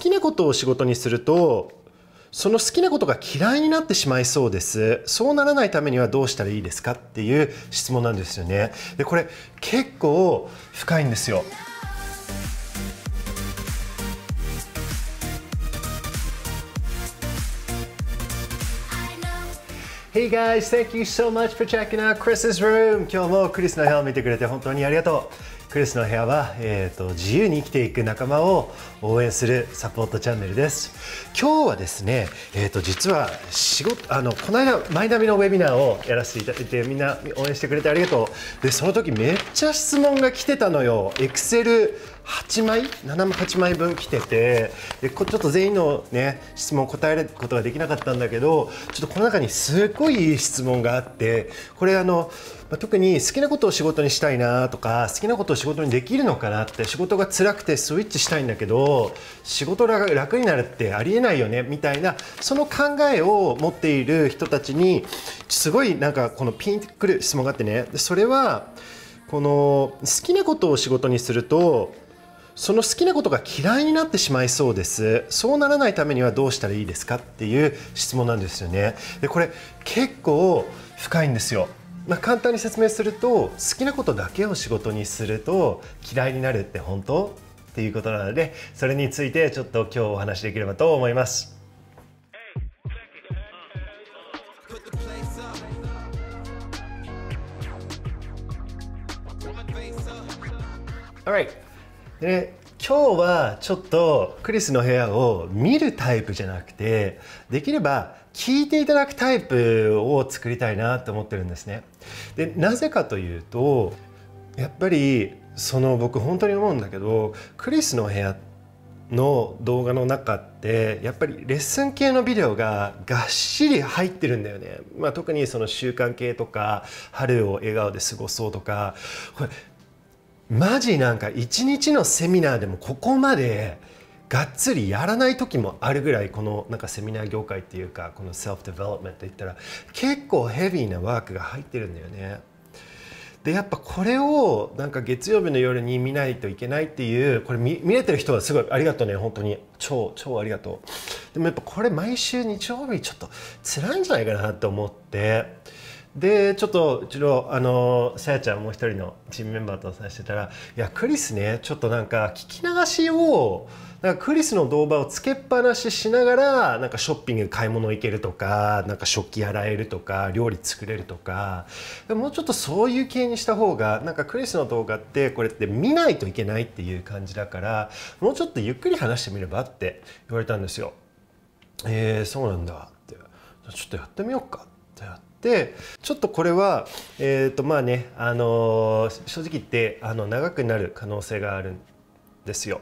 きなことを仕事にするとその好きなことが嫌いになってしまいそうですそうならないためにはどうしたらいいですかっていう質問なんですよねでこれ結構深いんですよ今日もクリスの部屋を見てくれて本当にありがとう。クリスの部屋は、えーと、自由に生きていく仲間を応援するサポートチャンネルです今日はですね、えーと、実は仕事あのこの間マイナビのウェビナーをやらせていただいてみんな応援してくれてありがとうでその時めっちゃ質問が来てたのよエクセル8枚78枚分来ててでちょっと全員の、ね、質問答えることができなかったんだけどちょっとこの中にすごいいい質問があってこれあのまあ、特に好きなことを仕事にしたいなとか好きなことを仕事にできるのかなって仕事が辛くてスイッチしたいんだけど仕事が楽になるってありえないよねみたいなその考えを持っている人たちにすごいなんかこのピンとくる質問があってねそれはこの好きなことを仕事にするとその好きなことが嫌いになってしまいそうですそうならないためにはどうしたらいいですかっていう質問なんですよねでこれ結構深いんですよまあ、簡単に説明すると好きなことだけを仕事にすると嫌いになるって本当っていうことなのでそれについてちょっと今日お話しできればと思います。Alright. で、今日はちょっとクリスの部屋を見るタイプじゃなくてできれば聞いていただくタイプを作りたいなと思ってるんですね。でなぜかというとやっぱりその僕本当に思うんだけどクリスの部屋の動画の中ってやっぱりレッスン系のビデオががっしり入ってるんだよね、まあ、特にその習慣系とか春を笑顔で過ごそうとかこれマジなんか一日のセミナーでもここまでがっつりやらない時もあるぐらいこのなんかセミナー業界っていうかこのセルフデベロップメントいったら結構ヘビーなワークが入ってるんだよね。でやっぱこれをなんか月曜日の夜に見ないといけないっていうこれ見見れてる人はすごいありがとうね本当に超超ありがとうでもやっぱこれ毎週日曜日ちょっと辛いんじゃないかなと思ってでちょっとうちのあのさやちゃんもう一人のチームメンバーとさせてたら「いやクリスねちょっとなんか聞き流しを」だからクリスの動画をつけっぱなししながらなんかショッピング買い物行けるとかなんか食器洗えるとか料理作れるとかもうちょっとそういう系にした方がなんかクリスの動画ってこれって見ないといけないっていう感じだからもうちょっとゆっくり話してみればって言われたんですよ。えー、そうなんだってちょっとやってみようかってやって。ちょっとこれはえっ、ー、とまあねあのー、正直言ってあの長くなる可能性があるんですよ。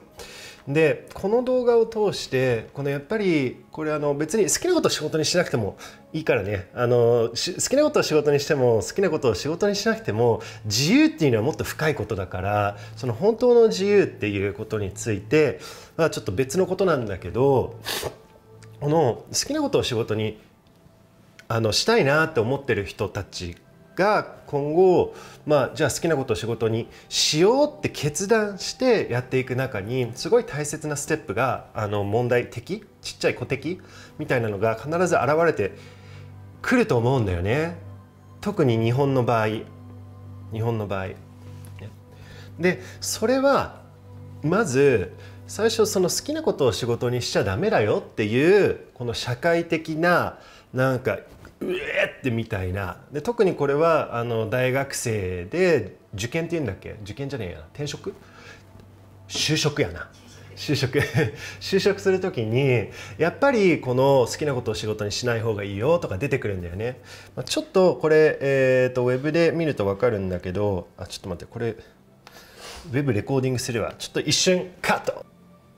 でこの動画を通してこのやっぱりこれあの別に好きなことを仕事にしなくてもいいからねあの好きなことを仕事にしても好きなことを仕事にしなくても自由っていうのはもっと深いことだからその本当の自由っていうことについて、まあ、ちょっと別のことなんだけどこの好きなことを仕事にあのしたいなって思ってる人たちが今後、まあ、じゃあ好きなことを仕事にしようって決断してやっていく中にすごい大切なステップがあの問題的ちっちゃい個的みたいなのが必ず現れてくると思うんだよね特に日本の場合日本の場合。でそれはまず最初その好きなことを仕事にしちゃダメだよっていうこの社会的ななんかうえってみたいなで特にこれはあの大学生で受験っていうんだっけ受験じゃねえや転職就職やな就職 就職する時にやっぱりこの好きなことを仕事にしない方がいいよとか出てくるんだよね、まあ、ちょっとこれ、えーと、とウェブで見ると分かるんだけどあちょっと待ってこれウェブレコーディングするわちょっと一瞬カット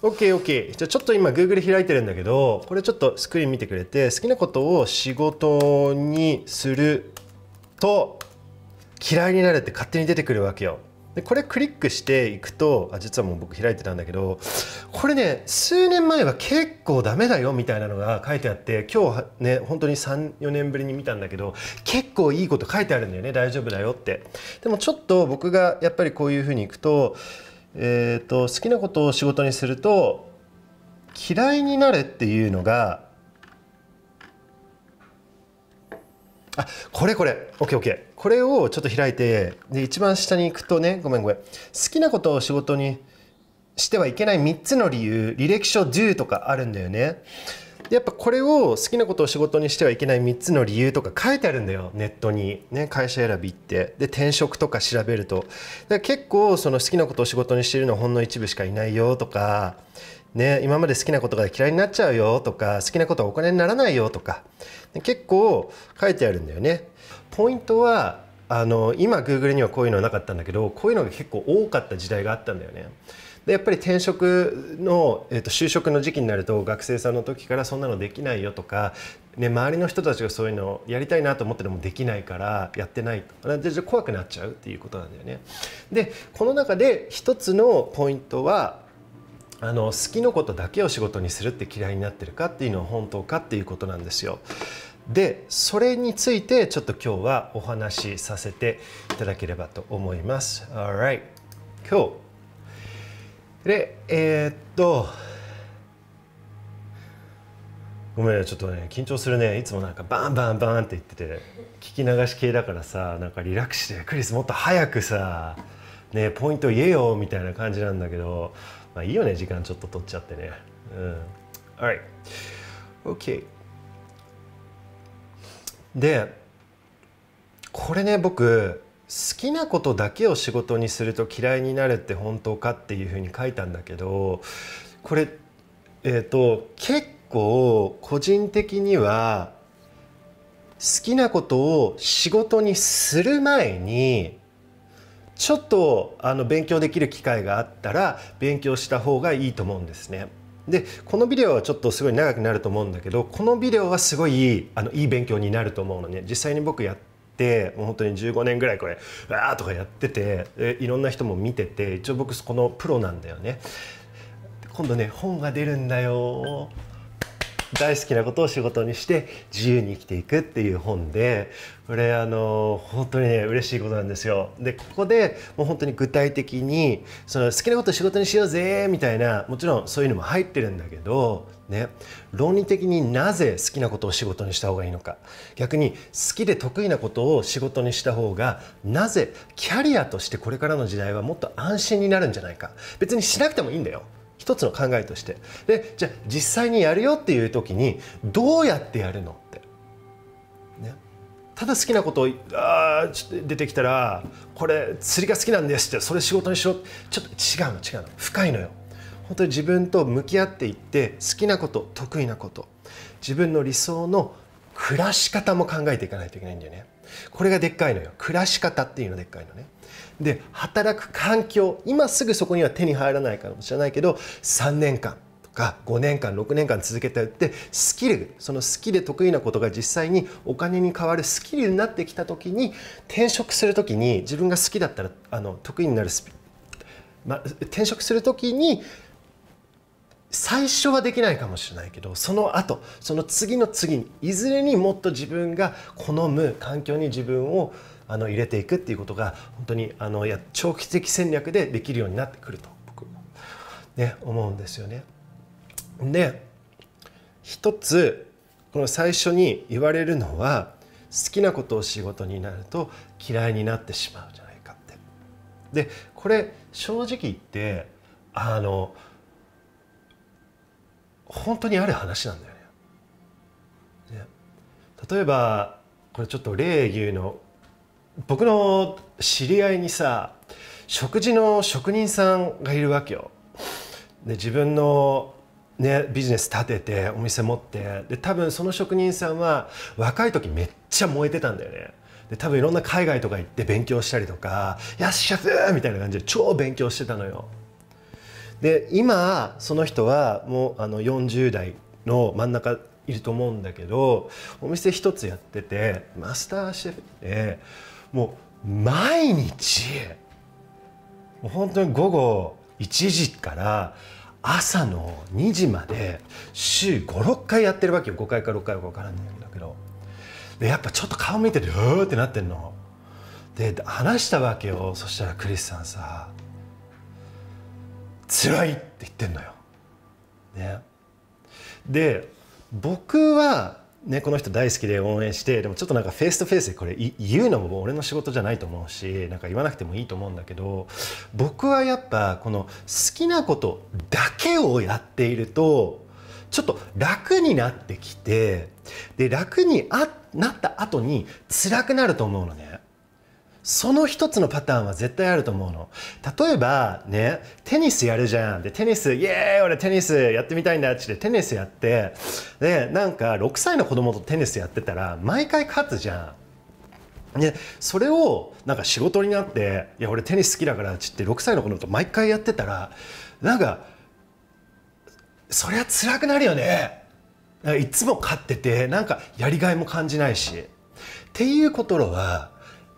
OKOK じゃあちょっと今 Google 開いてるんだけどこれちょっとスクリーン見てくれて好きなことを仕事にすると嫌いになるって勝手に出てくるわけよでこれクリックしていくとあ実はもう僕開いてたんだけどこれね数年前は結構ダメだよみたいなのが書いてあって今日ね本当に34年ぶりに見たんだけど結構いいこと書いてあるんだよね大丈夫だよってでもちょっと僕がやっぱりこういうふうにいくとえーと、好きなことを仕事にすると嫌いになれっていうのがあこれこれ OKOK これをちょっと開いてで一番下に行くとねごめんごめん好きなことを仕事にしてはいけない3つの理由履歴書 Do とかあるんだよね。やっぱこれを好きなことを仕事にしてはいけない3つの理由とか書いてあるんだよネットに、ね、会社選びってで転職とか調べるとら結構その好きなことを仕事にしてるのほんの一部しかいないよとか、ね、今まで好きなことが嫌いになっちゃうよとか好きなことはお金にならないよとか結構書いてあるんだよね。ポイントはあの今 Google にはこういうのはなかったんだけどこういうのが結構多かった時代があったんだよね。でやっぱり転職の、えー、と就職の時期になると学生さんの時からそんなのできないよとか、ね、周りの人たちがそういうのをやりたいなと思ってでもできないからやってないとでじゃ怖くなっちゃうっていうことなんだよね。でこの中で一つのポイントはあの好きなことだけを仕事にするって嫌いになってるかっていうのは本当かっていうことなんですよ。でそれについてちょっと今日はお話しさせていただければと思います。Alright. Cool. でえー、っとごめんちょっとね緊張するねいつもなんかバンバンバンって言ってて聞き流し系だからさなんかリラックスしてクリスもっと早くさねポイント言えよみたいな感じなんだけどまあいいよね時間ちょっと取っちゃってねうん alright OK でこれね僕好きなことだけを仕事にすると嫌いになるって本当かっていうふうに書いたんだけどこれ、えーと、結構個人的には好きなことを仕事にする前にちょっとあの勉強できる機会があったら勉強した方がいいと思うんですね。でこのビデオはちょっとすごい長くなると思うんだけどこのビデオはすごいあのいい勉強になると思うのね実際に僕やってもう本当に15年ぐらいこれ「わー」とかやってていろんな人も見てて一応僕このプロなんだよね。今度ね本が出るんだよ大好きなことを仕事にして自由に生きていくっていう本でこれあの本当にね嬉しいことなんですよ。でここでもう本当に具体的にその好きなこと仕事にしようぜみたいなもちろんそういうのも入ってるんだけどね論理的になぜ好きなことを仕事にした方がいいのか逆に好きで得意なことを仕事にした方がなぜキャリアとしてこれからの時代はもっと安心になるんじゃないか別にしなくてもいいんだよ一つの考えとしてでじゃあ実際にやるよっていう時にどうやってやるのって、ね、ただ好きなことをあちょっと出てきたらこれ釣りが好きなんですってそれ仕事にしろちょっと違うの違うの深いのよ本当に自分と向き合っていって好きなこと得意なこと自分の理想の暮らし方も考えていかないといけないんだよねこれがでっかいのよ暮らし方っていうのでっかいのねで働く環境今すぐそこには手に入らないかもしれないけど3年間とか5年間6年間続けてってスキルその好きで得意なことが実際にお金に変わるスキルになってきた時に転職する時に自分が好きだったらあの得意になるスピ、ま、転職する時に最初はできないかもしれないけどその後その次の次にいずれにもっと自分が好む環境に自分をあの入れていくっていうことが本当にあのや長期的戦略でできるようになってくると僕ね思うんですよね。で一つこの最初に言われるのは好きなことを仕事になると嫌いになってしまうじゃないかって。でこれ正直言ってあの本当にある話なんだよね。ね例えばこれちょっと例牛の僕の知り合いにさ食事の職人さんがいるわけよで自分のね、ビジネス立ててお店持ってで多分その職人さんは若い時めっちゃ燃えてたんだよねで多分いろんな海外とか行って勉強したりとか「よしシェフ!」みたいな感じで超勉強してたのよで今その人はもうあの40代の真ん中いると思うんだけどお店一つやっててマスターシェフって、もう毎日もう本当に午後1時から朝の2時まで週56回やってるわけよ5回か6回か分からないんだけどでやっぱちょっと顔見ててうーってなってんので話したわけよそしたらクリスさんさ「辛い」って言ってんのよ。ね、で僕はね、この人大好きで応援してでもちょっとなんかフェイスとフェイスでこれ言うのも俺の仕事じゃないと思うしなんか言わなくてもいいと思うんだけど僕はやっぱこの好きなことだけをやっているとちょっと楽になってきてで楽になった後に辛くなると思うのね。その一つのパターンは絶対あると思うの。例えばね、テニスやるじゃん。で、テニス、イエーイ俺テニスやってみたいんだってテニスやって、で、なんか6歳の子供とテニスやってたら、毎回勝つじゃん。ね、それをなんか仕事になって、いや、俺テニス好きだからっって6歳の子供と毎回やってたら、なんか、そりゃ辛くなるよね。いつも勝ってて、なんかやりがいも感じないし。っていうことは、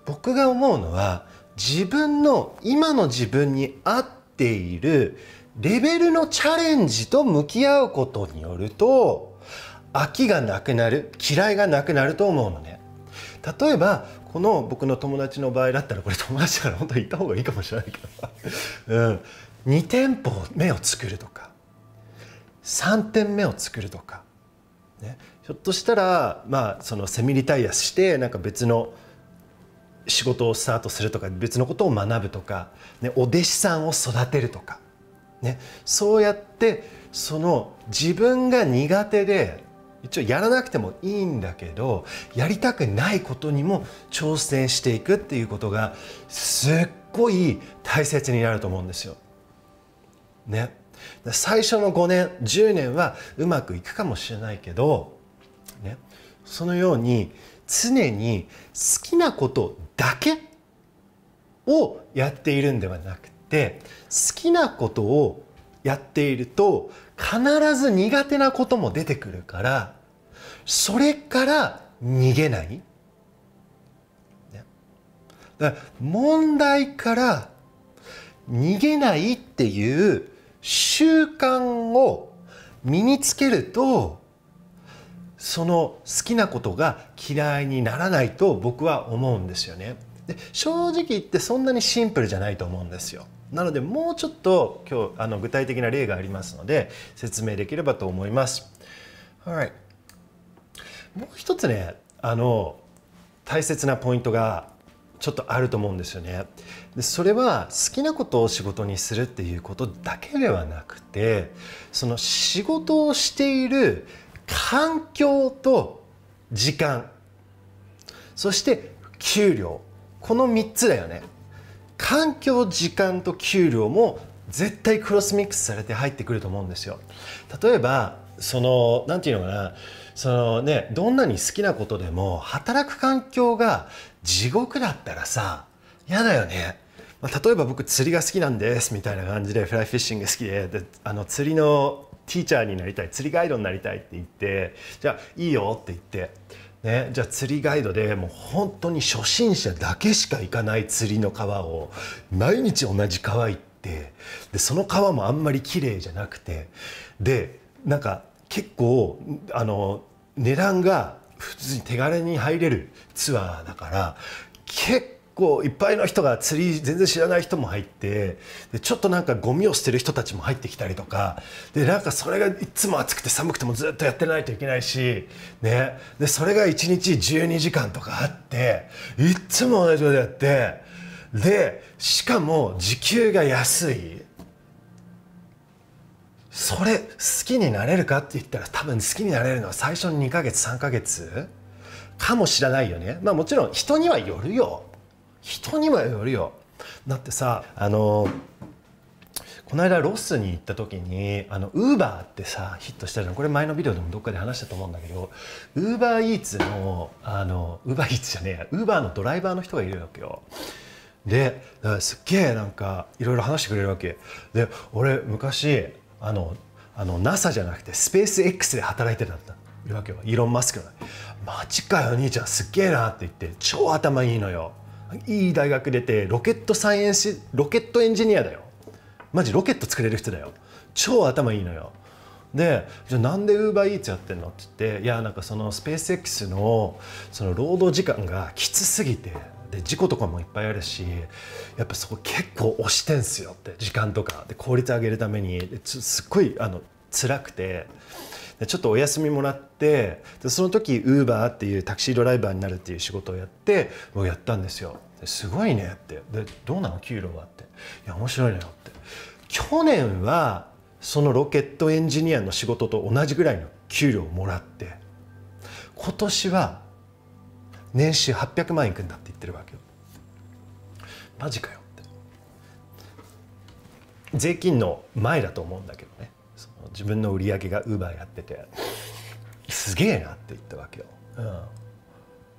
僕が思うのは自分の今の自分に合っているレベルのチャレンジと向き合うことによると飽きがなくなる嫌いがなくなると思うのね例えばこの僕の友達の場合だったらこれ友達だから本当に行った方がいいかもしれないけど、うん、2店舗目を作るとか3点目を作るとか、ね、ひょっとしたらまあそのセミリタイアしてなんか別の仕事をスタートするとか別のことを学ぶとか、ね、お弟子さんを育てるとか、ね、そうやってその自分が苦手で一応やらなくてもいいんだけどやりたくないことにも挑戦していくっていうことがすっごい大切になると思うんですよ。ね、最初の5年10年はうまくいくかもしれないけど、ね、そのように常に好きなことだけをやっているんではなくて好きなことをやっていると必ず苦手なことも出てくるからそれから逃げない。だ問題から逃げないっていう習慣を身につけるとその好きなことが嫌いにならないと僕は思うんですよね。で正直言ってそんなにシンプルじゃないと思うんですよ。なのでもうちょっと今日あの具体的な例がありますので説明できればと思います。はい。もう一つねあの大切なポイントがちょっとあると思うんですよね。でそれは好きなことを仕事にするっていうことだけではなくてその仕事をしている環境と時間そして給料この3つだよね環境時間と給料も絶対クロスミックスされて入ってくると思うんですよ例えばその何て言うのかなそのねどんなに好きなことでも働く環境が地獄だったらさ嫌だよねま例えば僕釣りが好きなんですみたいな感じでフライフィッシング好きでであの釣りのティーチャーになりたい釣りガイドになりたいって言ってじゃあいいよって言って。ね、じゃあ釣りガイドでもう本当に初心者だけしか行かない釣りの川を毎日同じ川行ってでその川もあんまり綺麗じゃなくてでなんか結構あの値段が普通に手軽に入れるツアーだから結ういっぱいの人が釣り全然知らない人も入ってでちょっとなんかゴミを捨てる人たちも入ってきたりとかでなんかそれがいつも暑くて寒くてもずっとやってないといけないし、ね、でそれが1日12時間とかあっていつも同じことやってでしかも時給が安い。それ好きになれるかって言ったら多分好きになれるのは最初の2ヶ月3ヶ月かもしれないよねまあもちろん人にはよるよ人にもよるよだってさあのこの間ロスに行った時にあのウーバーってさヒットしたじゃんこれ前のビデオでもどっかで話したと思うんだけどウーバーイーツのあのウーバーイーツじゃねえやウーバーのドライバーの人がいるわけよですっげえなんかいろいろ話してくれるわけで俺昔あのあの NASA じゃなくてスペース X で働いてたんだいるわけよイーロン・マスクのマジかよ兄ちゃんすっげえなって言って超頭いいのよいい大学出てロケットサイエンスロケットエンジニアだよマジロケット作れる人だよ超頭いいのよでじゃあなんでウーバーイーツやってんのって言っていやなんかそのスペース X のその労働時間がきつすぎてで事故とかもいっぱいあるしやっぱそこ結構押してんすよって時間とかで効率上げるためにすっごいあの辛くて。ちょっとお休みもらってでその時ウーバーっていうタクシードライバーになるっていう仕事をやってもうやったんですよすごいねってでどうなの給料はっていや面白いのよって去年はそのロケットエンジニアの仕事と同じぐらいの給料をもらって今年は年収800万いくんだって言ってるわけよマジかよって税金の前だと思うんだけどね自分の売り上げがウーバーやっててすげえなって言ったわけよ、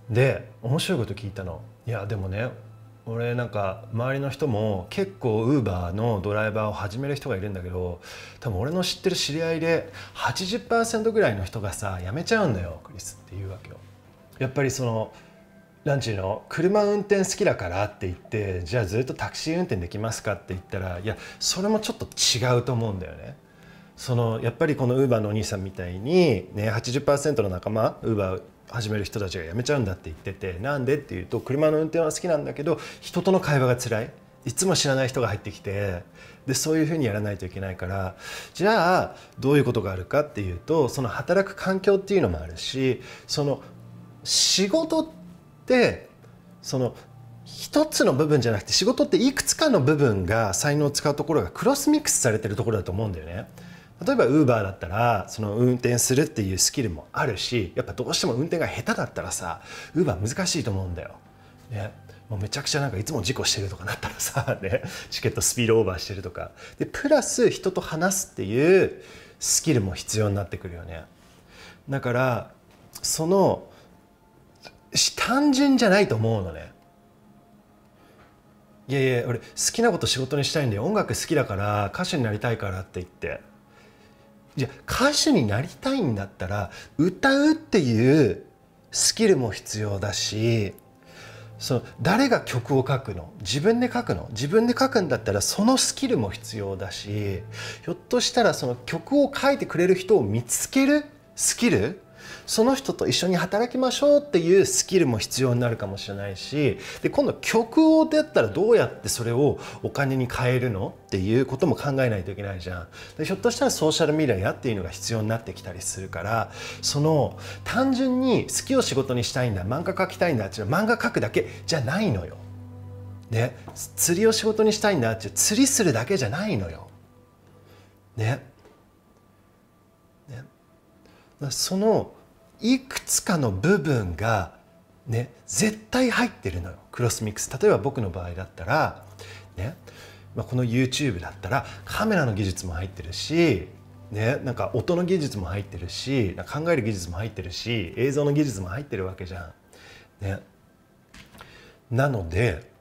うん、で面白いこと聞いたのいやでもね俺なんか周りの人も結構ウーバーのドライバーを始める人がいるんだけど多分俺の知ってる知り合いで80%ぐらいの人がさ辞めちゃうんだよクリスって言うわけよやっぱりそのランチの車運転好きだからって言ってじゃあずっとタクシー運転できますかって言ったらいやそれもちょっと違うと思うんだよねそのやっぱりこのウーバーのお兄さんみたいに、ね、80%の仲間ウーバー始める人たちが辞めちゃうんだって言っててなんでっていうと車の運転は好きなんだけど人との会話が辛いいつも知らない人が入ってきてでそういうふうにやらないといけないからじゃあどういうことがあるかっていうとその働く環境っていうのもあるしその仕事ってその一つの部分じゃなくて仕事っていくつかの部分が才能を使うところがクロスミックスされてるところだと思うんだよね。例えば Uber だったらその運転するっていうスキルもあるしやっぱどうしても運転が下手だったらさ Uber 難しいと思うんだよ。ね、もうめちゃくちゃなんかいつも事故してるとかなったらさ、ね、チケットスピードオーバーしてるとかでプラス人と話すっていうスキルも必要になってくるよね。だからその単純じゃないと思うのね。いやいや俺好きなこと仕事にしたいんで音楽好きだから歌手になりたいからって言ってじゃあ歌手になりたいんだったら歌うっていうスキルも必要だしその誰が曲を書くの自分で書くの自分で書くんだったらそのスキルも必要だしひょっとしたらその曲を書いてくれる人を見つけるスキルその人と一緒に働きましょうっていうスキルも必要になるかもしれないしで今度曲を出ったらどうやってそれをお金に変えるのっていうことも考えないといけないじゃんでひょっとしたらソーシャルメディアっていうのが必要になってきたりするからその単純に好きを仕事にしたいんだ漫画描きたいんだっていうのは漫画描くだけじゃないのよ。ね、釣りを仕事にしたいんだって釣りするだけじゃないのよ。ね。ねそのいくつかの部分がね絶対入ってるのよクロスミックス例えば僕の場合だったらね、まあ、この YouTube だったらカメラの技術も入ってるしね、なんか音の技術も入ってるし考える技術も入ってるし映像の技術も入ってるわけじゃん。ね、なので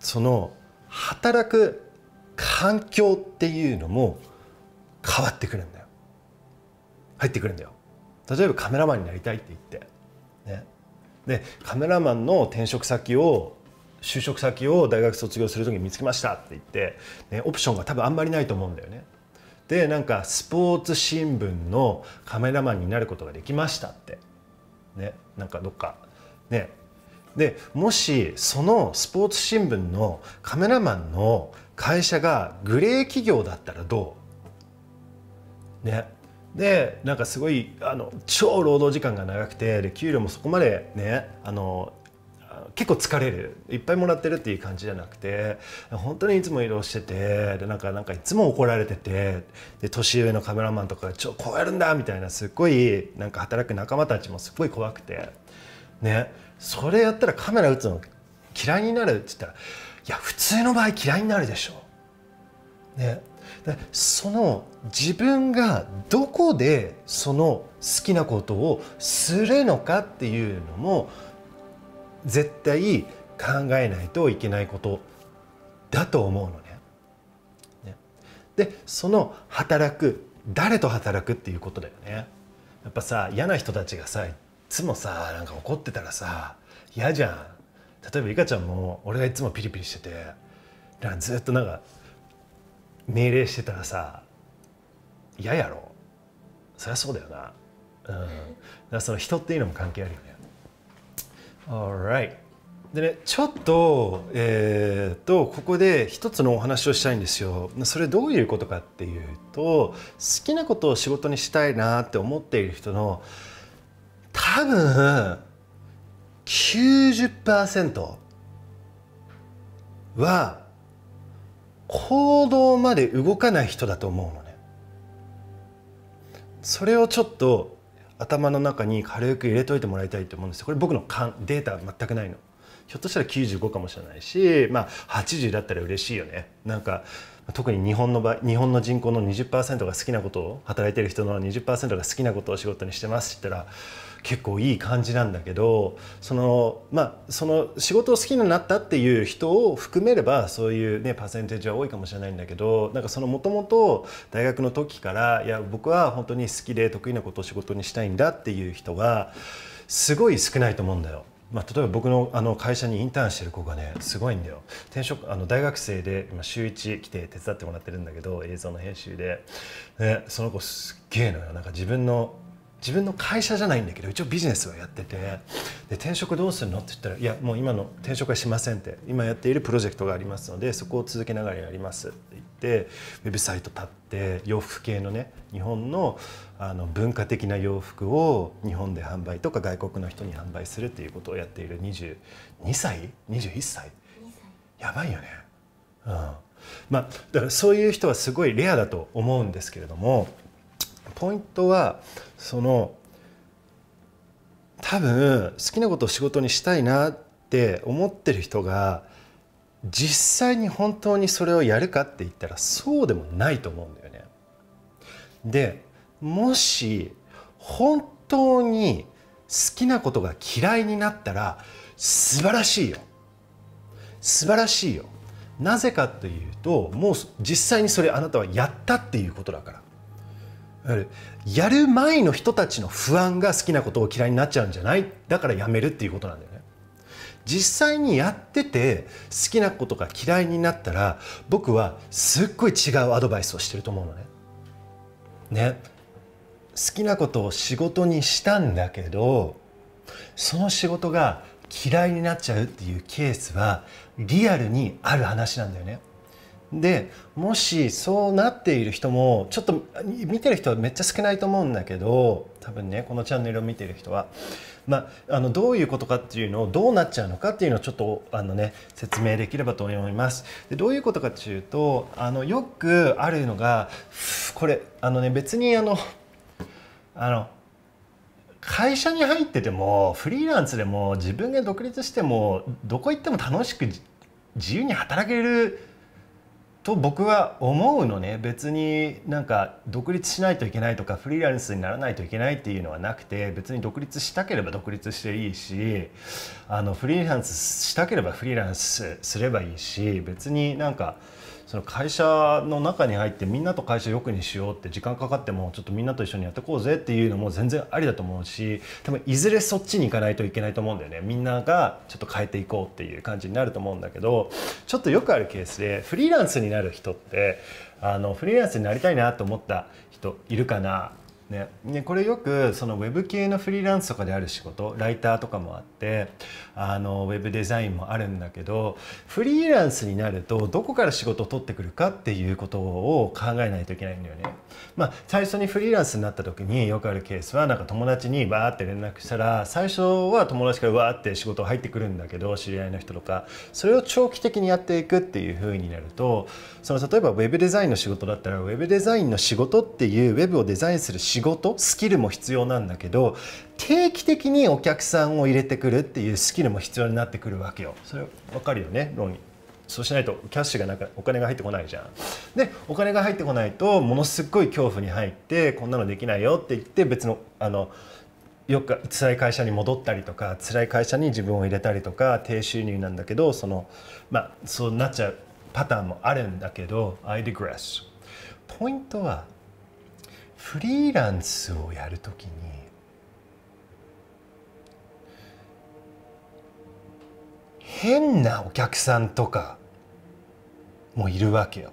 その働く環境っていうのも変わってくるんだよ入ってくるんだよ例えばカメラマンになりたいって言って、ね、でカメラマンの転職先を就職先を大学卒業する時に見つけましたって言って、ね、オプションが多分あんまりないと思うんだよね。でなんかスポーツ新聞のカメラマンになることができましたって、ね、なんかどっかねでもしそのスポーツ新聞のカメラマンの会社がグレー企業だったらどうねでなんかすごいあの超労働時間が長くてで給料もそこまでねあの結構疲れるいっぱいもらってるっていう感じじゃなくて本当にいつも移動しててでなんかなんかいつも怒られててで年上のカメラマンとかちょこうやるんだ」みたいなすっごいなんか働く仲間たちもすごい怖くてねそれやったらカメラ打つの嫌いになるって言ったら「いや普通の場合嫌いになるでしょ」ねその自分がどこでその好きなことをするのかっていうのも絶対考えないといけないことだと思うのね。でその働く誰と働くっていうことだよね。やっぱさ嫌な人たちがさいつもさなんか怒ってたらさ嫌じゃん。例えばいかちゃんも俺がいつもピリピリしててずっとなんか命令してたらさ嫌やろそりゃそうだよなうんだその人っていうのも関係あるよね Alright でねちょっとえー、っとここで一つのお話をしたいんですよそれどういうことかっていうと好きなことを仕事にしたいなって思っている人の多分90%は行動まで動かない人だと思うのねそれをちょっと頭の中に軽く入れといてもらいたいと思うんですこれ僕の勘データ全くないのひょっとしたら95かもしれないしまあ80だったら嬉しいよねなんか特に日本の場日本の人口の20%が好きなことを働いてる人の20%が好きなことを仕事にしてますって言ったら結構いい感じなんだけどその,、まあ、その仕事を好きになったっていう人を含めればそういう、ね、パーセンテージは多いかもしれないんだけどなんかそのもともと大学の時からいや僕は本当に好きで得意なことを仕事にしたいんだっていう人がすごい少ないと思うんだよ。まあ、例えば僕のあの会社にインターンしてる子がねすごいんだよ転職あの大学生で今週1来て手伝ってもらってるんだけど映像の編集で、ね、その子すっげえのよなんか自分の自分の会社じゃないんだけど一応ビジネスはやっててで転職どうするのって言ったらいやもう今の転職はしませんって今やっているプロジェクトがありますのでそこを続けながらやりますって言ってウェブサイト立って洋服系のね日本のあの文化的な洋服を日本で販売とか外国の人に販売するっていうことをやっている22歳21歳やばいよね。うんまあ、だからそういう人はすごいレアだと思うんですけれどもポイントはその多分好きなことを仕事にしたいなって思ってる人が実際に本当にそれをやるかって言ったらそうでもないと思うんだよね。でもし本当に好きなことが嫌いになったら素晴らしいよ素晴らしいよなぜかというともう実際にそれあなたはやったっていうことだからやる前の人たちの不安が好きなことを嫌いになっちゃうんじゃないだからやめるっていうことなんだよね実際にやってて好きなことが嫌いになったら僕はすっごい違うアドバイスをしてると思うのね。ね好きなことを仕事にしたんだけどその仕事が嫌いになっちゃうっていうケースはリアルにある話なんだよね。でもしそうなっている人もちょっと見てる人はめっちゃ少ないと思うんだけど多分ねこのチャンネルを見てる人は、まあ、あのどういうことかっていうのをどうなっちゃうのかっていうのをちょっとあの、ね、説明できればと思いますでどういうことかっていうとあのよくあるのがこれあの、ね、別にあのあの会社に入っててもフリーランスでも自分が独立してもどこ行っても楽しく自由に働けると僕は思うのね別になんか独立しないといけないとかフリーランスにならないといけないっていうのはなくて別に独立したければ独立していいしあのフリーランスしたければフリーランスすればいいし別になんか。その会社の中に入ってみんなと会社よくにしようって時間かかってもちょっとみんなと一緒にやってこうぜっていうのも全然ありだと思うし多分いずれそっちに行かないといけないと思うんだよねみんながちょっと変えていこうっていう感じになると思うんだけどちょっとよくあるケースでフリーランスになる人ってあのフリーランスになりたいなと思った人いるかなね、ね、これよくそのウェブ系のフリーランスとかである仕事ライターとかもあってあのウェブデザインもあるんだけどフリーランスになるとどこから仕事を取ってくるかっていうことを考えないといけないんだよね。まあ、最初にフリーランスになった時によくあるケースはなんか友達にバーって連絡したら最初は友達からわーって仕事入ってくるんだけど知り合いの人とかそれを長期的にやっていくっていうふうになるとその例えばウェブデザインの仕事だったらウェブデザインの仕事っていうウェブをデザインする仕事仕事スキルも必要なんだけど定期的にお客さんを入れてくるっていうスキルも必要になってくるわけよそれ分かるよね論理そうしないとキャッシュがなんかお金が入ってこないじゃんでお金が入ってこないとものすごい恐怖に入ってこんなのできないよって言って別のあのよく辛い会社に戻ったりとか辛い会社に自分を入れたりとか低収入なんだけどそのまあそうなっちゃうパターンもあるんだけど I digress ポイントはフリーランスをやるときに変なお客さんとかもいるわけよ。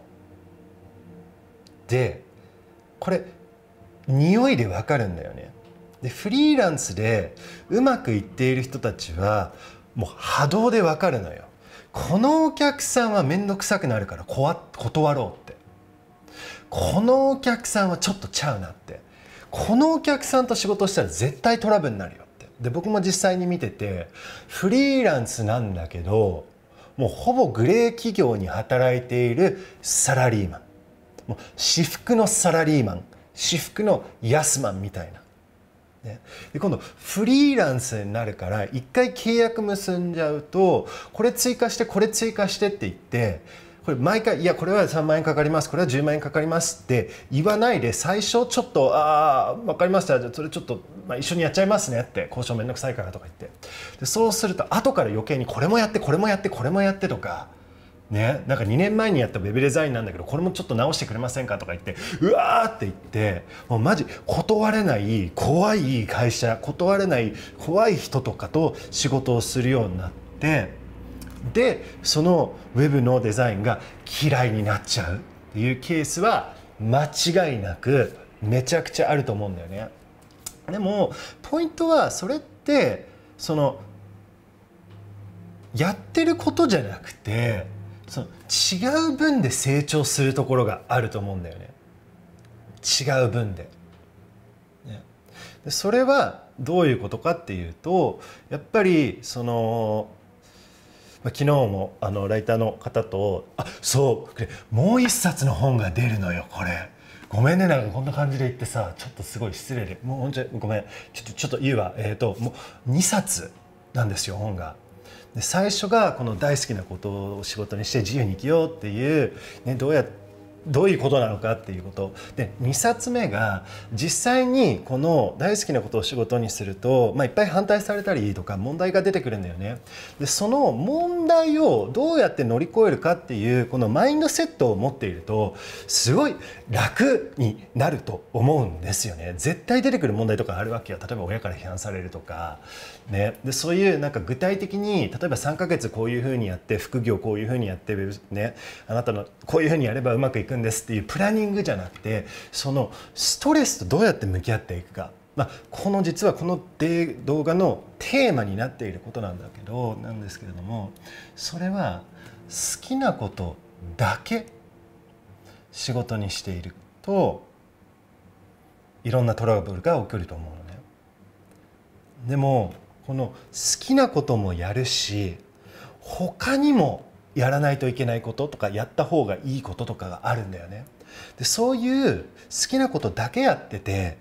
でこれ匂いでわかるんだよね。でフリーランスでうまくいっている人たちはもう波動でわかるのよ。このお客さんは面倒くさくなるからこわ断ろうって。このお客さんはちょっとちゃうなってこのお客さんと仕事したら絶対トラブルになるよってで僕も実際に見ててフリーランスなんだけどもうほぼグレー企業に働いているサラリーマンもう私服のサラリーマン私服のヤスマンみたいな。ね、で今度フリーランスになるから一回契約結んじゃうとこれ追加してこれ追加してって言ってこれ毎回いやこれは3万円かかりますこれは10万円かかりますって言わないで最初ちょっとああ分かりましたじゃあそれちょっと、まあ、一緒にやっちゃいますねって交渉めんどくさいからとか言ってでそうすると後から余計にこれもやってこれもやってこれもやってとか。ね、なんか2年前にやったウェブデザインなんだけどこれもちょっと直してくれませんかとか言ってうわーって言ってもうマジ断れない怖い会社断れない怖い人とかと仕事をするようになってでそのウェブのデザインが嫌いになっちゃうっていうケースは間違いなくめちゃくちゃあると思うんだよね。でもポイントはそれってそのやってることじゃなくてその違う分で成長するところがあると思うんだよね。違う分で。ね、でそれはどういうことかっていうとやっぱりその昨日もあのライターの方と「あそうもう一冊の本が出るのよこれ」ごめんねなんかこんな感じで言ってさちょっとすごい失礼でもうほんとごめんちょっとちょっと言うわえっ、ー、ともう2冊なんですよ本が。で最初がこの大好きなことを仕事にして自由に生きようっていう、ね、どうやってどういうことなのかっていうことで2冊目が実際にこの大好きなことを仕事にすると、まあ、いっぱい反対されたりとか問題が出てくるんだよねでその問題をどうやって乗り越えるかっていうこのマインドセットを持っているとすごい楽になると思うんですよね絶対出てくる問題とかあるわけよ例えば親から批判されるとかね、でそういうなんか具体的に例えば3か月こういうふうにやって副業こういうふうにやって、ね、あなたのこういうふうにやればうまくいくんですっていうプランニングじゃなくてそのストレスとどうやって向き合っていくか、まあ、この実はこの動画のテーマになっていることなんだけどなんですけれどもそれは好きなことだけ仕事にしているといろんなトラブルが起きると思うのね。でもこの好きなこともやるし他にもやらないといけないこととかやった方がいいこととかがあるんだよね。でそういう好きなことだけやってて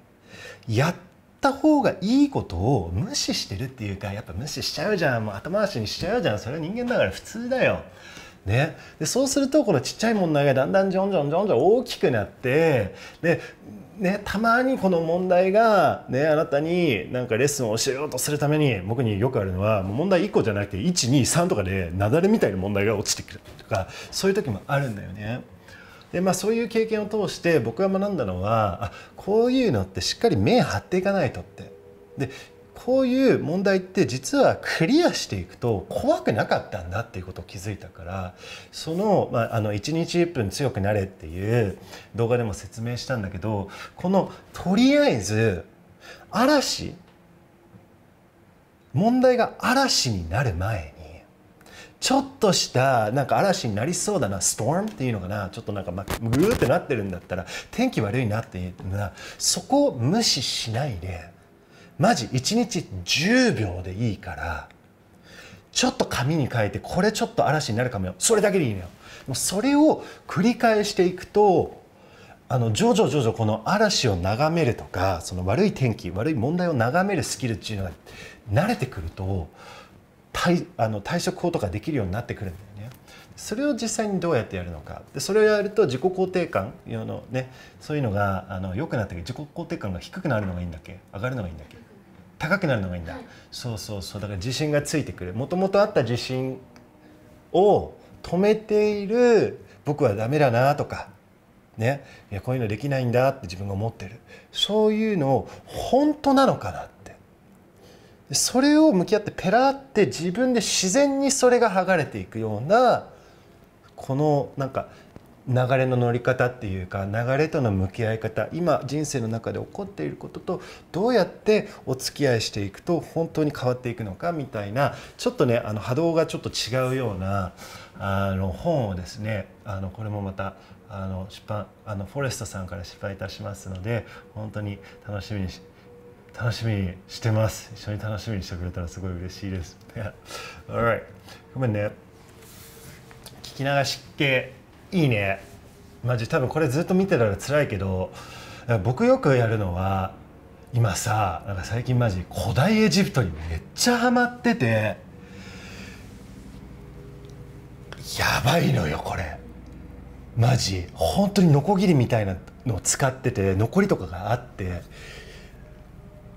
やった方がいいことを無視してるっていうかやっぱ無視しちゃうじゃんもう後回しにしちゃうじゃんそれは人間だから普通だよ。ね、でそうするとこのちっちゃい問題がだんだんジョンジョンジョンジョン大きくなってでね、たまにこの問題が、ね、あなたになんかレッスンを教えようとするために僕によくあるのは問題1個じゃなくて123とかで雪崩みたいな問題が落ちてくるとかそういう時もあるんだよね。でまあ、そういう経験を通して僕が学んだのはあこういうのってしっかり目張っていかないとってでこういう問題って実はクリアしていくと怖くなかったんだっていうことを気づいたからその,、まあ、あの1日1分強くなれっていう動画でも説明したんだけどこのとりあえず嵐問題が嵐になる前にちょっとしたなんか嵐になりそうだなストームっていうのかなちょっとなんか、まあ、グーってなってるんだったら天気悪いなっていうのはそこを無視しないで。マジ1日10秒でいいからちょっと紙に書いてこれちょっと嵐になるかもよそれだけでいいのよもうそれを繰り返していくとあの徐々徐々この嵐を眺めるとかその悪い天気悪い問題を眺めるスキルっていうのが慣れてくると対あの対処法とかできるようになってくるんだよね。それを実際にどうやってやるのかでそれをやると自己肯定感の、ね、そういうのがあの良くなって自己肯定感が低くなるのがいいんだっけ上がるのがいいんだっけ高くなるのがいいんだ、はい、そうそうそうだから自信がついてくるもともとあった自信を止めている僕はダメだなとかねいやこういうのできないんだって自分が思ってるそういうのを本当なのかなってそれを向き合ってペラって自分で自然にそれが剥がれていくようなこのなんか流れの乗り方っていうか流れとの向き合い方今人生の中で起こっていることとどうやってお付き合いしていくと本当に変わっていくのかみたいなちょっとねあの波動がちょっと違うようなあの本をですねあのこれもまたあの出版あのフォレストさんから出版いたしますので本当に楽しみにし楽しみにしてます一緒に楽しみにしてくれたらすごい嬉しいですごめんね聞き流し系いいねマジ多分これずっと見てたら辛いけど僕よくやるのは今さなんか最近マジ古代エジプトにめっちゃハマっててやばいのよこれマジ本当にノコギリみたいなのを使ってて残りとかがあって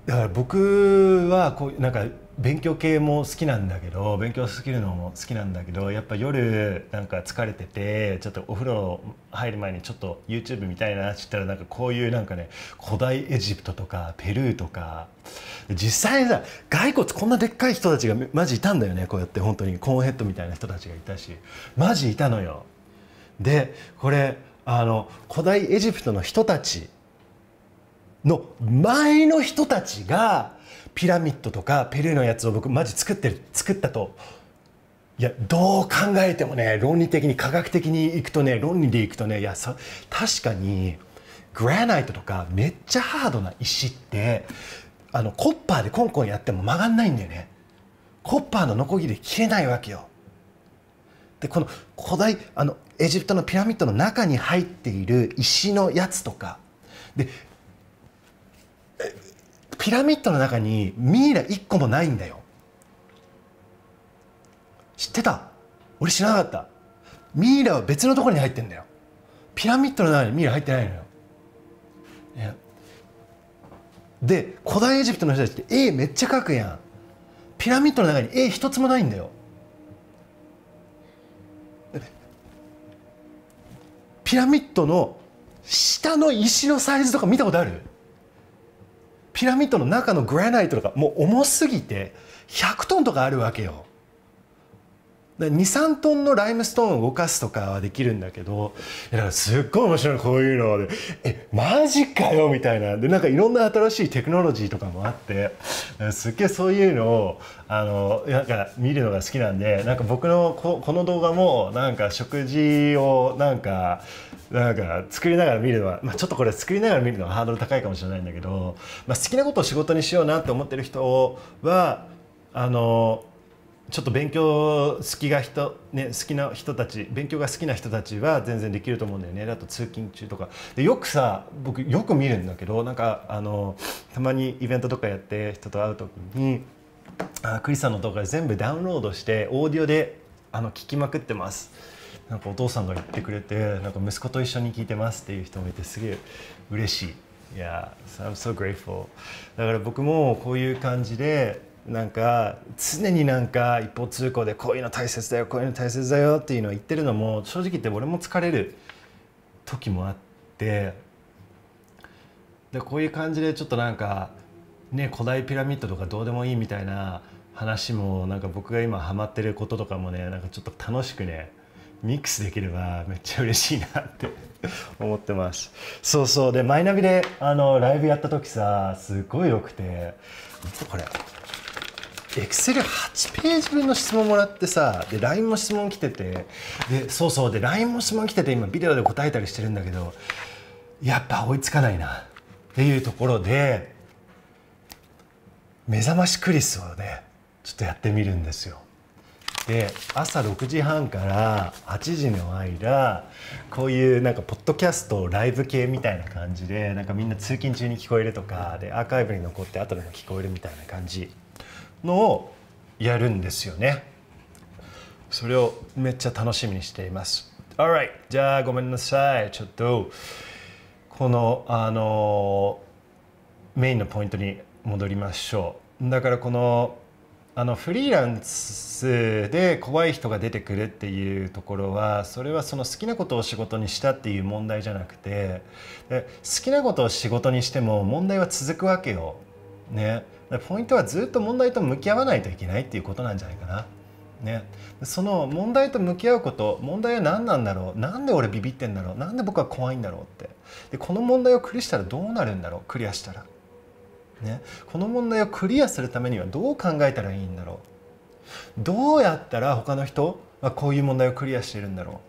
だから僕はこうなんか勉強系も好きなんだけど勉強するのも好きなんだけどやっぱ夜なんか疲れててちょっとお風呂入る前にちょっと YouTube 見たいなって言ったらなんかこういうなんかね古代エジプトとかペルーとか実際にさ骸骨こんなでっかい人たちがマジいたんだよねこうやって本当にコーンヘッドみたいな人たちがいたしマジいたのよ。でこれあの古代エジプトの人たちの前の人たちがピラミッドとかペルーのやつを僕マジ作ってる作ったといやどう考えてもね論理的に科学的にいくとね論理でいくとねいや確かにグラナイトとかめっちゃハードな石ってあのコッパーでコンコンやっても曲がんないんだよねコッパーのノコギリ切れないわけよでこの古代あのエジプトのピラミッドの中に入っている石のやつとかでピラミッドの中にミイラ1個もないんだよ知ってた俺知らなかったミイラは別のところに入ってんだよピラミッドの中にミイラ入ってないのよ、で古代エジプトの人たちって絵めっちゃ描くやんピラミッドの中に絵一つもないんだよピラミッドの下の石のサイズとか見たことあるピラミッドの中のグラナイトとかもう重すぎて100トンとかあるわけよ。23トンのライムストーンを動かすとかはできるんだけどだからすっごい面白いこういうのでえマジかよみたいなでなんかいろんな新しいテクノロジーとかもあってすっげえそういうのをあのなんか見るのが好きなんでなんか僕のここの動画もなんか食事をなんか。なんか作りながら見るのは、まあ、ちょっとこれ作りながら見るのはハードル高いかもしれないんだけど、まあ、好きなことを仕事にしようなって思ってる人はあのちょっと勉強好きが人、ね、好きな人たち勉強が好きな人たちは全然できると思うんだよねだと通勤中とかでよくさ僕よく見るんだけどなんかあのたまにイベントとかやって人と会う時にあクリスさんの動画全部ダウンロードしてオーディオであの聞きまくってます。なんかお父さんが言ってくれてなんか息子と一緒に聞いてますっていう人もいてすげえ嬉しい。Yeah, I'm so grateful. だから僕もこういう感じでなんか常になんか一方通行でこういうの大切だよこういうの大切だよっていうのを言ってるのも正直言って俺も疲れる時もあってでこういう感じでちょっとなんかね古代ピラミッドとかどうでもいいみたいな話もなんか僕が今ハマってることとかもねなんかちょっと楽しくねミックスできればめっちゃ嬉しいなって 思ってますそうそうでマイナビであのライブやった時さすごい良くてこれエクセル8ページ分の質問もらってさで LINE も質問来ててでそうそうで LINE も質問来てて今ビデオで答えたりしてるんだけどやっぱ追いつかないなっていうところで目覚ましクリスをねちょっとやってみるんですよ。て朝6時半から8時の間こういうなんかポッドキャストライブ系みたいな感じでなんかみんな通勤中に聞こえるとかでアーカイブに残って後でも聞こえるみたいな感じのをやるんですよねそれをめっちゃ楽しみにしています Alright じゃあごめんなさいちょっとこのあのメインのポイントに戻りましょうだからこのあのフリーランスで怖い人が出てくるっていうところはそれはその好きなことを仕事にしたっていう問題じゃなくてで好きなことを仕事にしても問題は続くわけよ。ね、ポイントはずっと問題と向き合わないといけないっていうことなんじゃないかな。ね、その問題と向き合うこと問題は何なんだろうなんで俺ビビってんだろうなんで僕は怖いんだろうってでこの問題をクリしたらどうなるんだろうクリアしたらね、この問題をクリアするためにはどう考えたらいいんだろうどうやったら他の人はこういう問題をクリアしているんだろ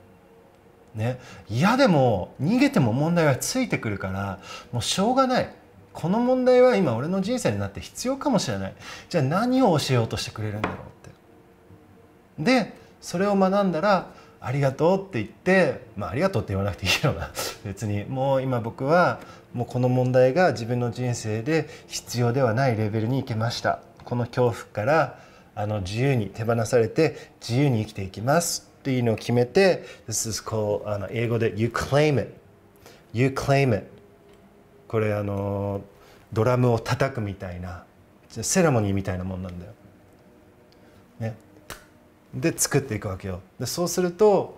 うね嫌でも逃げても問題はついてくるからもうしょうがないこの問題は今俺の人生になって必要かもしれないじゃあ何を教えようとしてくれるんだろうってでそれを学んだらありがとうって言ってまあありがとうって言わなくていいよな別にもう今僕はもうこの問題が自分の人生で必要ではないレベルに行けましたこの恐怖からあの自由に手放されて自由に生きていきますっていうのを決めて This is called あの英語で You claim it You claim it これあのドラムを叩くみたいなセレモニーみたいなもんなんだよ、ね、で作っていくわけよでそうすると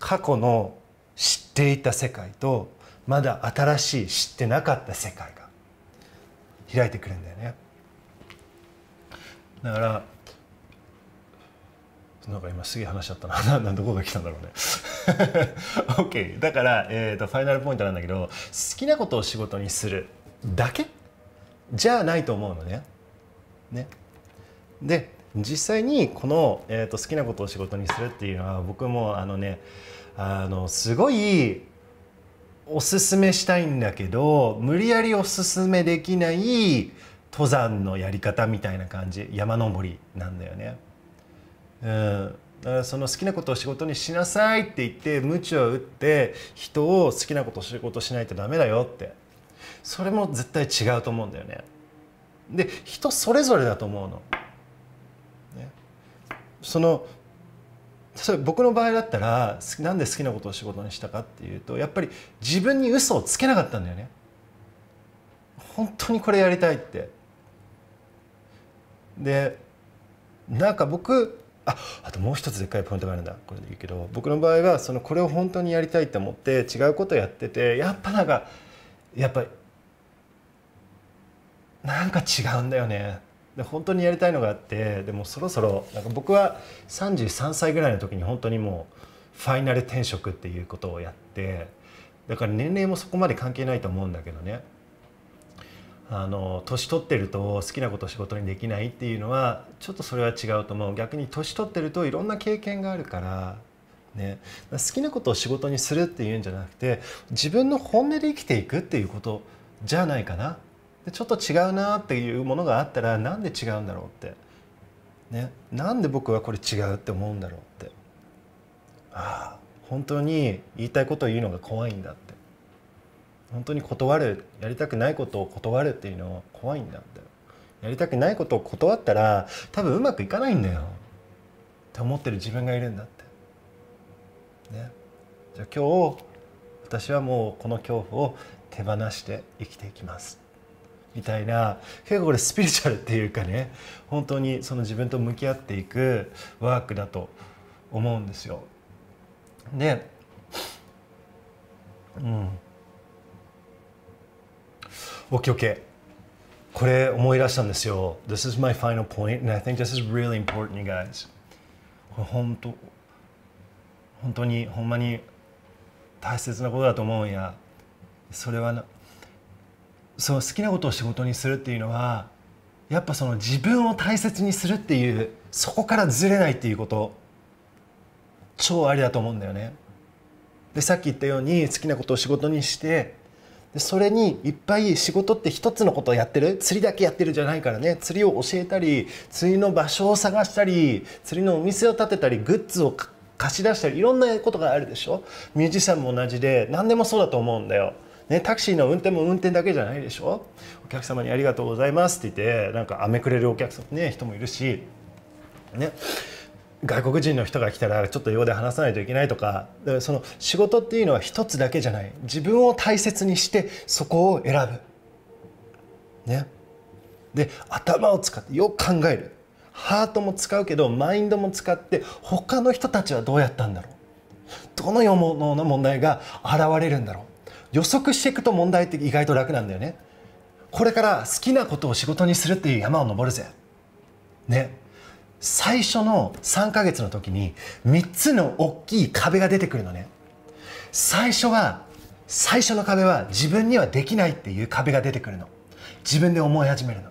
過去の知っていた世界とまだ新しい知ってなかった世界が開いてくるんだよねだからなんか今すげえ話しちゃったな。ななどこが来たんだろうね。OK。だから、えーと、ファイナルポイントなんだけど、好きなことを仕事にするだけじゃないと思うのね。ね。で、実際にこの、えーと好きなことを仕事にするっていうのは、僕もあのね、あの、すごいおすすめしたいんだけど無理やりおすすめできない登山のやり方みたいな感じ山登りなんだよね。うん、だからその好きなことを仕事にしなさいって言って鞭を打って人を好きなこと仕事しないとダメだよってそれも絶対違うと思うんだよね。で人それぞれだと思うの。ね、その例えば僕の場合だったらなんで好きなことを仕事にしたかっていうとやっぱり自分に嘘をつけなかったんだよね本当にこれやりたいってでなんか僕ああともう一つでっかいポイントがあるんだこれで言うけど僕の場合はそのこれを本当にやりたいって思って違うことやっててやっぱなんかやっぱなんか違うんだよねで本当にやりたいのがあってでもそろそろなんか僕は33歳ぐらいの時に本当にもうファイナル転職っていうことをやってだから年齢もそこまで関係ないと思うんだけどねあの年取ってると好きなこと仕事にできないっていうのはちょっとそれは違うと思う逆に年取ってるといろんな経験があるからね、好きなことを仕事にするっていうんじゃなくて自分の本音で生きていくっていうことじゃないかなでちょっと違うなっていうものがあったらなんで違うんだろうって、ね、なんで僕はこれ違うって思うんだろうってああ本当に言いたいことを言うのが怖いんだって本当に断るやりたくないことを断るっていうのは怖いんだってやりたくないことを断ったら多分うまくいかないんだよって思ってる自分がいるんだって。ね、じゃあ今日私はもうこの恐怖を手放して生きていきます。みたいな結構これスピリチュアルっていうかね本当にその自分と向き合っていくワークだと思うんですよ。で、うん、OKOK これ思い出したんですよ。This is my final point and I think this is really important you guys これ本当本当にほんまに大切なことだと思うんやそれはなその好きなことを仕事にするっていうのはやっぱその自分を大切にするっていうそこからずれないっていうこと超ありだと思うんだよね。でさっき言ったように好きなことを仕事にしてでそれにいっぱい仕事って一つのことをやってる釣りだけやってるじゃないからね釣りを教えたり釣りの場所を探したり釣りのお店を建てたりグッズを貸し出したりいろんなことがあるでしょミュージシャンも同じで何でもそうだと思うんだよ。ね、タクシーの運転も運転だけじゃないでしょお客様にありがとうございますって言ってなんかあめくれるお客さん、ね、人もいるし、ね、外国人の人が来たらちょっと用で話さないといけないとかかその仕事っていうのは一つだけじゃない自分を大切にしてそこを選ぶ。ね、で頭を使ってよく考えるハートも使うけどマインドも使って他の人たちはどうやったんだろうどのよ世の問題が現れるんだろう予測していくと問題って意外と楽なんだよねこれから好きなことを仕事にするっていう山を登るぜね最初の3ヶ月の時に3つの大きい壁が出てくるのね最初は最初の壁は自分にはできないっていう壁が出てくるの自分で思い始めるの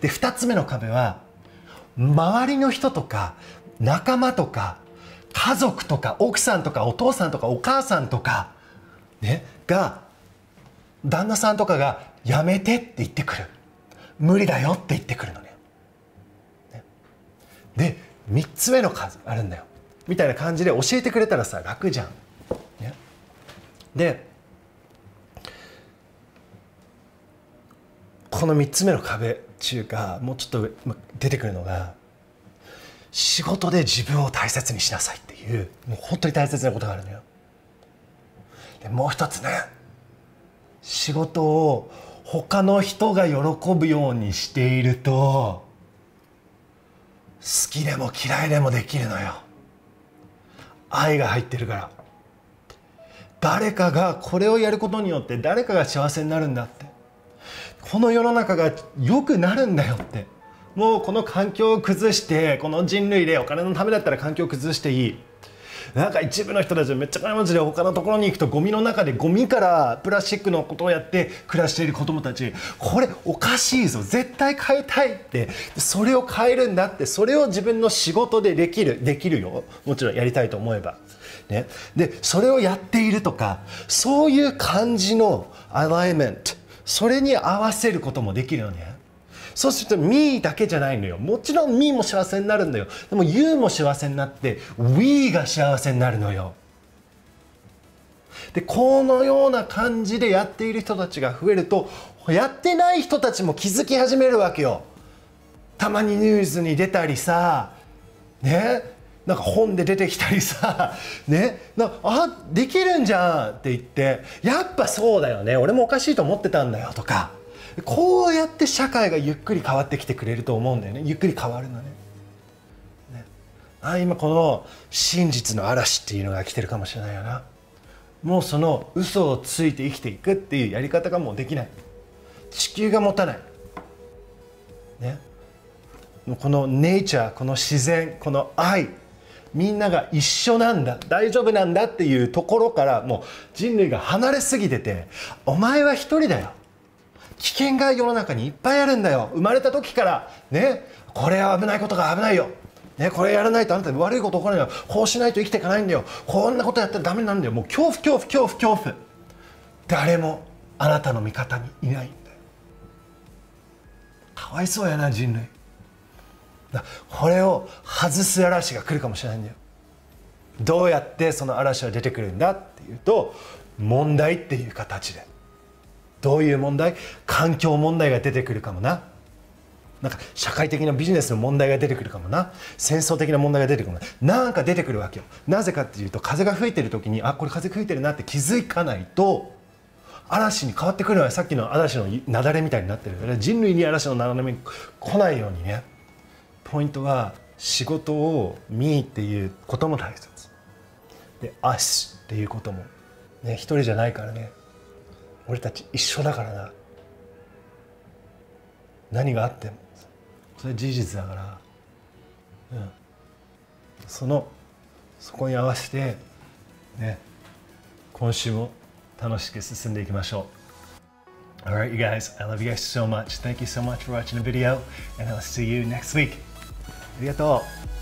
で2つ目の壁は周りの人とか仲間とか家族とか奥さんとかお父さんとかお母さんとかね、が旦那さんとかが「やめて」って言ってくる無理だよって言ってくるのね。ねで3つ目の数あるんだよみたいな感じで教えてくれたらさ楽じゃん。ね、でこの3つ目の壁っていうかもうちょっと出てくるのが仕事で自分を大切にしなさいっていうもう本当に大切なことがあるのよ。でもう一つね仕事を他の人が喜ぶようにしていると好きでも嫌いでもできるのよ愛が入ってるから誰かがこれをやることによって誰かが幸せになるんだってこの世の中が良くなるんだよってもうこの環境を崩してこの人類でお金のためだったら環境を崩していいなんか一部の人たちめっちゃ金持ちで他のところに行くとゴミの中でゴミからプラスチックのことをやって暮らしている子どもたちこれおかしいぞ絶対変えたいってそれを変えるんだってそれを自分の仕事でできるできるよもちろんやりたいと思えば。ね、でそれをやっているとかそういう感じのアライメントそれに合わせることもできるよね。そうすると「me」だけじゃないのよもちろん「me」も幸せになるんだよでも「you」も幸せになって「we」が幸せになるのよでこのような感じでやっている人たちが増えるとやってない人たちも気づき始めるわけよたまにニュースに出たりさねなんか本で出てきたりさ、ね、なあできるんじゃんって言ってやっぱそうだよね俺もおかしいと思ってたんだよとかこうやって社会がゆっくり変わってきてくれると思うんだよねゆっくり変わるのねねあ今この真実の嵐っていうのが来てるかもしれないよなもうその嘘をついて生きていくっていうやり方がもうできない地球が持たないねこのネイチャーこの自然この愛みんなが一緒なんだ大丈夫なんだっていうところからもう人類が離れすぎててお前は一人だよ危険が世の中にいっぱいあるんだよ生まれた時からねこれは危ないことが危ないよね、これやらないとあなたに悪いこと起こらないよこうしないと生きていかないんだよこんなことやったらダメなんだよもう恐怖恐怖恐怖恐怖誰もあなたの味方にいないんだよかわいそうやな人類これを外す嵐が来るかもしれないんだよどうやってその嵐は出てくるんだっていうと問題っていう形でどういう問題環境問題が出てくるかもななんか社会的なビジネスの問題が出てくるかもな戦争的な問題が出てくるかもななんか出てくるわけよなぜかっていうと風が吹いてる時にあこれ風吹いてるなって気づかないと嵐に変わってくるのはさっきの嵐の雪崩みたいになってる人類に嵐の雪崩に来ないようにねポイントは仕事を「見」っていうことも大切で「足」っていうこともね一人じゃないからね俺たち一緒だからな何があってもそれ事実だから、うん、そのそこに合わせてね今週も楽しく進んでいきましょう Alright, you guys, I love you guys so much. Thank you so much for watching the video, and I'll see you next week. ありがとう